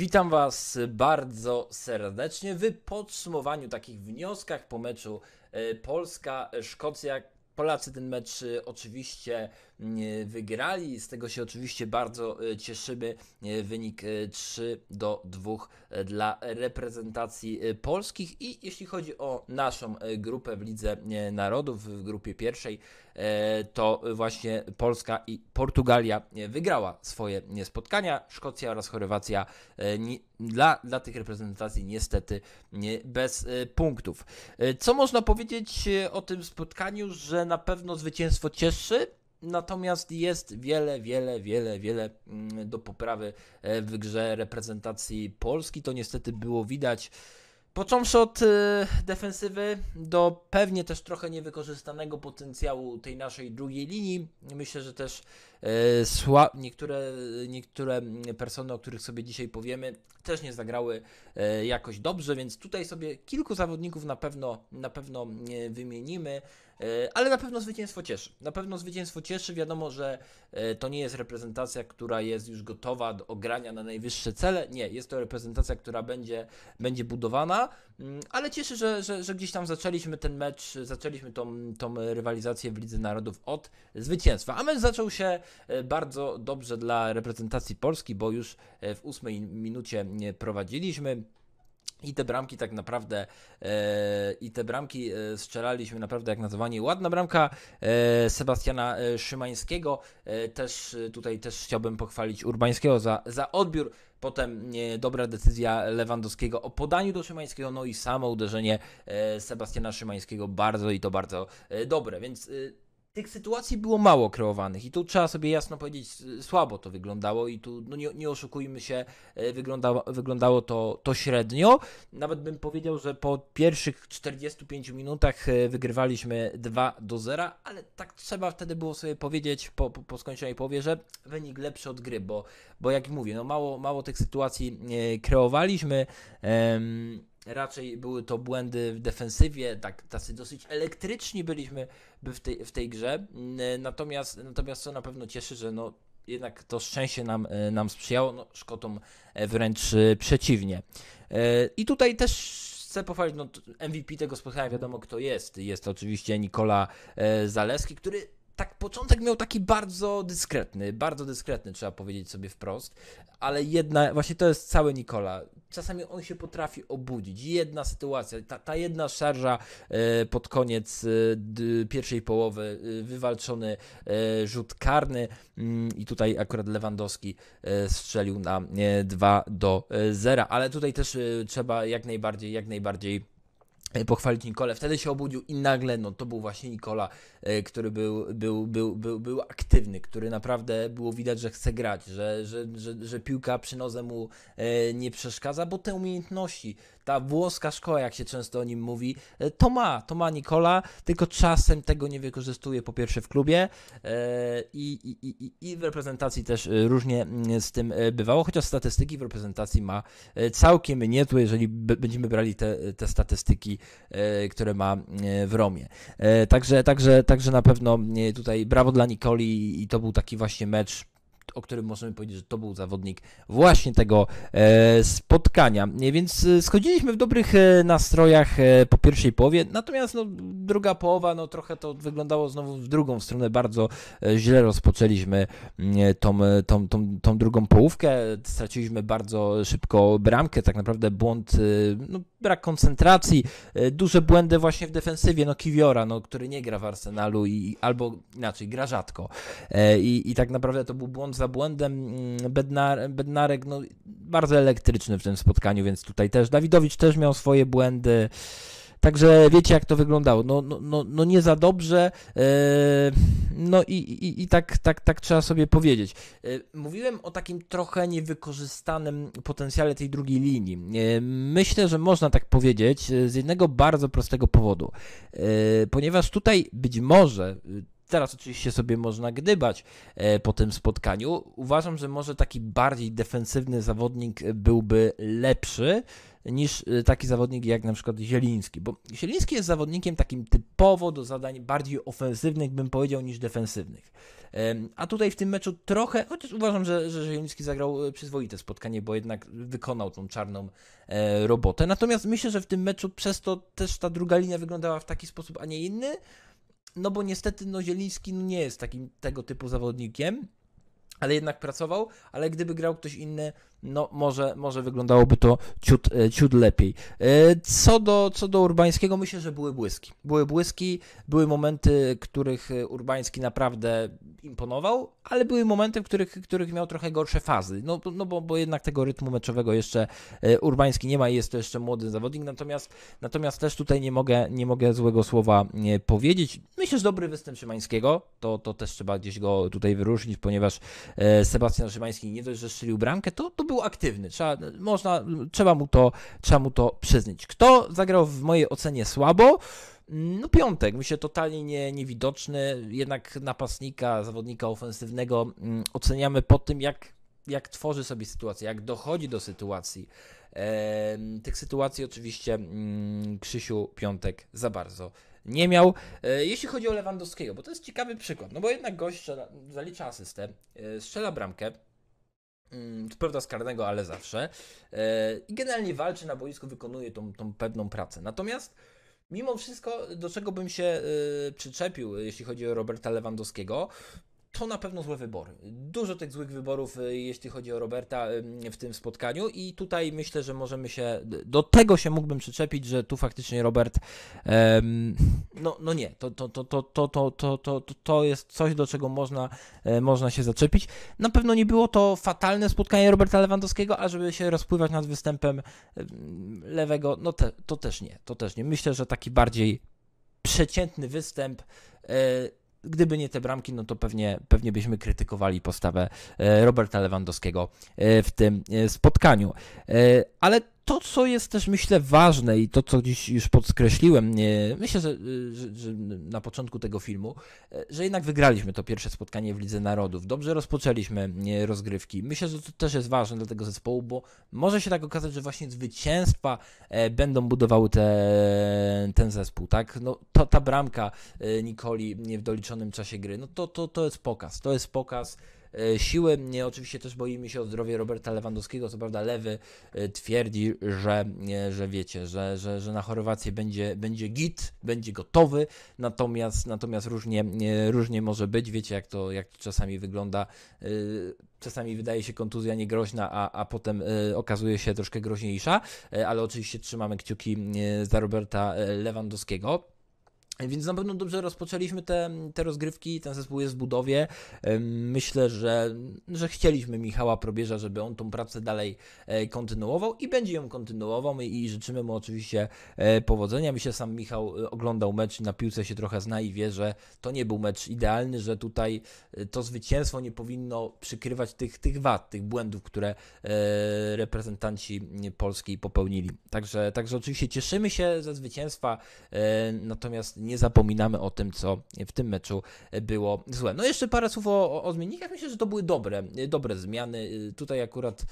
Witam Was bardzo serdecznie w podsumowaniu takich wnioskach po meczu e, Polska-Szkocja. Polacy ten mecz e, oczywiście wygrali. Z tego się oczywiście bardzo e, cieszymy. E, wynik 3 e, do 2 dla reprezentacji polskich. I jeśli chodzi o naszą grupę w Lidze Narodów, w grupie pierwszej, to właśnie Polska i Portugalia wygrała swoje spotkania. Szkocja oraz Chorwacja dla, dla tych reprezentacji niestety bez punktów. Co można powiedzieć o tym spotkaniu, że na pewno zwycięstwo cieszy, Natomiast jest wiele, wiele, wiele, wiele mm, do poprawy e, w grze reprezentacji Polski. To niestety było widać. Począwszy od e, defensywy do pewnie też trochę niewykorzystanego potencjału tej naszej drugiej linii. Myślę, że też E, sła... Niektóre, niektóre persony, o których sobie dzisiaj powiemy, też nie zagrały e, jakoś dobrze, więc tutaj sobie kilku zawodników na pewno, na pewno wymienimy. E, ale na pewno zwycięstwo cieszy. Na pewno zwycięstwo cieszy. Wiadomo, że to nie jest reprezentacja, która jest już gotowa do ogrania na najwyższe cele. Nie, jest to reprezentacja, która będzie, będzie budowana. Mm, ale cieszę, że, że, że gdzieś tam zaczęliśmy ten mecz, zaczęliśmy tą, tą rywalizację w Lidze Narodów od zwycięstwa. A mecz zaczął się e, bardzo dobrze dla reprezentacji Polski, bo już e, w ósmej minucie prowadziliśmy. I te bramki tak naprawdę, e, i te bramki e, strzelaliśmy naprawdę jak nazywanie. Ładna bramka e, Sebastiana e, Szymańskiego. E, też e, tutaj też chciałbym pochwalić Urbańskiego za, za odbiór. Potem dobra decyzja Lewandowskiego o podaniu do Szymańskiego, no i samo uderzenie Sebastiana Szymańskiego bardzo i to bardzo dobre. Więc tych sytuacji było mało kreowanych i tu trzeba sobie jasno powiedzieć, słabo to wyglądało i tu no nie, nie oszukujmy się, e, wyglądało, wyglądało to, to średnio. Nawet bym powiedział, że po pierwszych 45 minutach e, wygrywaliśmy 2 do 0, ale tak trzeba wtedy było sobie powiedzieć po, po, po skończonej powie, że wynik lepszy od gry, bo, bo jak mówię, no mało, mało tych sytuacji e, kreowaliśmy raczej były to błędy w defensywie, tak, tacy dosyć elektryczni byliśmy w tej, w tej grze. Natomiast, natomiast co na pewno cieszy, że no, jednak to szczęście nam, e, nam sprzyjało, no, Szkotom e, wręcz e, przeciwnie. I tutaj też chcę pochwalić, no MVP tego spotkania wiadomo kto jest. Jest to oczywiście Nikola Zaleski, który tak początek miał taki bardzo dyskretny, bardzo dyskretny, trzeba powiedzieć sobie wprost, ale jedna, właśnie to jest cały Nikola. Czasami on się potrafi obudzić. Jedna sytuacja, ta, ta jedna szarża e, pod koniec e, pierwszej połowy, e, wywalczony e, rzut karny mm, i tutaj akurat Lewandowski e, strzelił na 2 e, do 0, ale tutaj też trzeba jak najbardziej, jak najbardziej E, pochwalić Nikolę. Wtedy się obudził i nagle no, to był właśnie Nikola, e, który był, był, był, był, był aktywny, który naprawdę było widać, że chce grać, że, że, że, że piłka przy noze mu e, nie przeszkadza, bo te umiejętności, ta włoska szkoła, jak się często o nim mówi, e, to ma, to ma Nikola, tylko czasem tego nie wykorzystuje po pierwsze w klubie e, i, i, i, i w reprezentacji też e, różnie mm, z tym bywało, chociaż statystyki w reprezentacji ma całkiem niezłe, jeżeli będziemy brali te, te statystyki, które ma w Romie. Także, także, także na pewno tutaj brawo dla Nikoli i to był taki właśnie mecz o którym możemy powiedzieć, że to był zawodnik właśnie tego e, spotkania. Więc e, schodziliśmy w dobrych e, nastrojach po pierwszej połowie, natomiast no, druga połowa, no trochę to wyglądało znowu w drugą stronę, bardzo źle rozpoczęliśmy mm, tą, tą, tą, tą drugą połówkę, straciliśmy bardzo szybko bramkę, tak naprawdę błąd, no, brak koncentracji, duże błędy właśnie w defensywie, no Kiwiora, no, który nie gra w Arsenalu i albo inaczej, gra rzadko i, i tak naprawdę to był błąd za błędem mm, Bednar, Bednarek, no, bardzo elektryczny w tym spotkaniu, więc tutaj też Dawidowicz też miał swoje błędy. Także wiecie, jak to wyglądało. No, no, no, no nie za dobrze. E, no i, i, i tak, tak, tak trzeba sobie powiedzieć. E, mówiłem o takim trochę niewykorzystanym potencjale tej drugiej linii. E, myślę, że można tak powiedzieć z jednego bardzo prostego powodu. Ponieważ tutaj być może Teraz oczywiście sobie można gdybać e, po tym spotkaniu. Uważam, że może taki bardziej defensywny zawodnik byłby lepszy niż e, taki zawodnik jak na przykład Zieliński, bo Zieliński jest zawodnikiem takim typowo do zadań bardziej ofensywnych, bym powiedział, niż defensywnych. A tutaj w tym meczu trochę, chociaż uważam, że, że Zieliński zagrał e, przyzwoite spotkanie, bo jednak wykonał tą czarną robotę. Natomiast myślę, że w tym meczu przez to też ta druga linia wyglądała w taki sposób, a nie inny, no bo niestety no Zieliński no, nie jest takim tego typu zawodnikiem, ale jednak pracował, ale gdyby grał ktoś inny, no może, może wyglądałoby to ciut, e, ciut lepiej. E, co do, co do Urbańskiego, myślę, że były błyski. Były błyski, były momenty, których e, Urbański naprawdę imponował, ale były momenty, w których, w których miał trochę gorsze fazy. No, no bo, bo jednak tego rytmu meczowego jeszcze e, Urbański nie ma i jest to jeszcze młody zawodnik. Natomiast, natomiast też tutaj nie mogę, nie mogę złego słowa e, powiedzieć. Myślę, że dobry występ Szymańskiego, to, to też trzeba gdzieś go tutaj wyróżnić, ponieważ e, Sebastian Szymański nie dość, że strzelił bramkę, to, to był aktywny. Trzeba, można, trzeba, mu to, trzeba mu to przyznać. Kto zagrał w mojej ocenie słabo? No piątek, myślę, totalnie nie, niewidoczny, jednak napastnika, zawodnika ofensywnego mm, oceniamy po tym, jak, jak tworzy sobie sytuację, jak dochodzi do sytuacji. tych sytuacji oczywiście mm, Krzysiu Piątek za bardzo nie miał. E, jeśli chodzi o Lewandowskiego, bo to jest ciekawy przykład, no bo jednak gość strzela, zalicza asystę, e, strzela bramkę, to mm, prawda z karnego, ale zawsze. E, I generalnie walczy na boisku, wykonuje tą, tą pewną pracę. Natomiast mimo wszystko, do czego bym się y, przyczepił, jeśli chodzi o Roberta Lewandowskiego, to na pewno złe wybory. Dużo tych złych wyborów, y, jeśli chodzi o Roberta y, w tym spotkaniu i tutaj myślę, że możemy się, do tego się mógłbym przyczepić, że tu faktycznie Robert, um, no, no nie, to, to, to, to, to, to, to, to, to jest coś, do czego można, e, można się zaczepić. Na pewno nie było to fatalne spotkanie Roberta Lewandowskiego, a żeby się rozpływać nad występem lewego, no te, to też nie, to też nie. Myślę, że taki bardziej przeciętny występ yy, gdyby nie te bramki, no to pewnie, pewnie byśmy krytykowali postawę e, Roberta Lewandowskiego e, w tym e, spotkaniu. Ale to, co jest też myślę ważne i to, co dziś już podkreśliłem myślę, że, że, że, na początku tego filmu, e, że jednak wygraliśmy to pierwsze spotkanie w Lidze Narodów. Dobrze rozpoczęliśmy rozgrywki. Myślę, że to też jest ważne dla tego zespołu, bo może się tak okazać, że właśnie zwycięstwa e, będą budowały te, ten zespół. Tak? No, to, ta bramka e, Nikoli w doliczonym czasie gry, no to, to, to jest pokaz. To jest pokaz. E, siły. Oczywiście też boimy się o zdrowie Roberta Lewandowskiego. Co prawda Lewy e, twierdzi, że, e, że wiecie, że, że, że na Chorwację będzie, będzie git, będzie gotowy, natomiast, natomiast różnie, różnie może być. Wiecie, jak to, jak to czasami wygląda czasami wydaje się kontuzja niegroźna, a, a potem okazuje się troszkę groźniejsza, ale oczywiście trzymamy kciuki za Roberta Lewandowskiego. Więc na pewno dobrze rozpoczęliśmy te, te rozgrywki, ten zespół jest w budowie. Myślę, że, że chcieliśmy Michała Probierza, żeby on tą pracę dalej e, kontynuował i będzie ją kontynuował i życzymy mu oczywiście e, powodzenia. Mi się sam Michał e, oglądał mecz, na piłce się trochę zna i wie, że to nie był mecz idealny, że tutaj to zwycięstwo nie powinno przykrywać tych, tych wad, tych błędów, które reprezentanci Polski popełnili. Także, także oczywiście cieszymy się ze zwycięstwa, natomiast nie nie zapominamy o tym, co w tym meczu było złe. No jeszcze parę słów o, o zmiennikach. Myślę, że to były dobre, dobre zmiany. Tutaj akurat,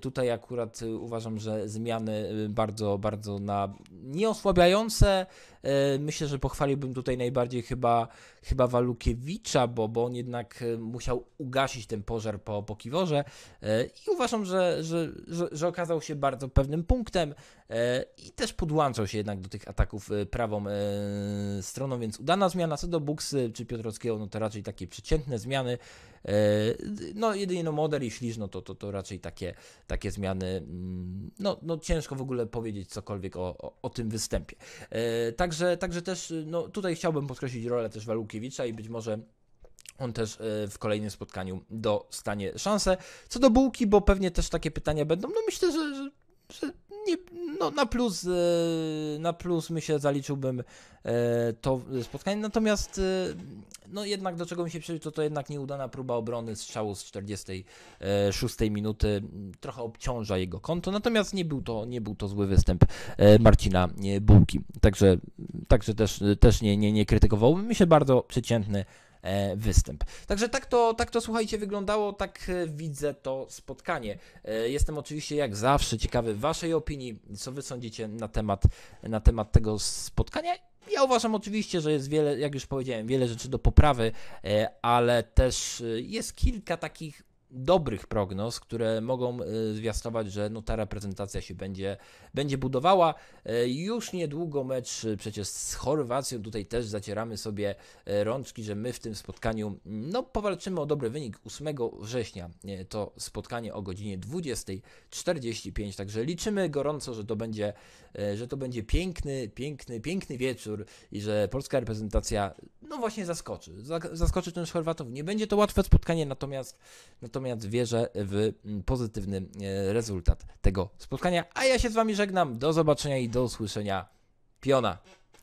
tutaj akurat uważam, że zmiany bardzo, bardzo na nieosłabiające E, myślę, że pochwaliłbym tutaj najbardziej chyba, chyba Walukiewicza, bo, bo on jednak e, musiał ugasić ten pożar po, po Kiworze e, i uważam, że, że, że, że okazał się bardzo pewnym punktem i też podłączał się jednak do tych ataków prawą stroną, więc udana zmiana. Co do Buksy czy Piotrowskiego, no to raczej takie przeciętne zmiany. E, no jedynie no, model i śliż, no to, to, to raczej takie, takie zmiany, mm, no, no ciężko w ogóle powiedzieć cokolwiek o, o, o tym występie. E, także, także też, no tutaj chciałbym podkreślić rolę też Walukiewicza i być może on też e, w kolejnym spotkaniu dostanie szansę. Co do bułki, bo pewnie też takie pytania będą, no myślę, że nie, no na plus, e, na plus myślę zaliczyłbym e, to spotkanie, natomiast e, no jednak do czego mi się przyjdzie, to to jednak nieudana próba obrony strzału z 46 minuty trochę obciąża jego konto, natomiast nie był to, nie był to zły występ Marcina Bułki, także, także też, też nie, nie, nie krytykowałbym, myślę bardzo przeciętny E, występ. Także tak to, tak to słuchajcie wyglądało, tak e, widzę to spotkanie. E, jestem oczywiście jak zawsze ciekawy waszej opinii, co wy sądzicie na temat, na temat tego spotkania ja uważam oczywiście, że jest wiele, jak już powiedziałem, wiele rzeczy do poprawy, ale też jest kilka takich dobrych prognoz, które mogą e, zwiastować, że no ta reprezentacja się będzie, będzie budowała. E, już niedługo mecz e, przecież z Chorwacją, tutaj też zacieramy sobie rączki, że my w tym spotkaniu no powalczymy o dobry wynik. 8 września to spotkanie o godzinie 20.45, także liczymy gorąco, że to będzie, że to będzie piękny, piękny, piękny wieczór i że polska reprezentacja no właśnie zaskoczy. Zaskoczy ten Chorwatów. Nie będzie to łatwe spotkanie, natomiast, natomiast natomiast wierzę w mm, pozytywny e, rezultat tego spotkania. A ja się z Wami żegnam. Do zobaczenia i do usłyszenia. Piona.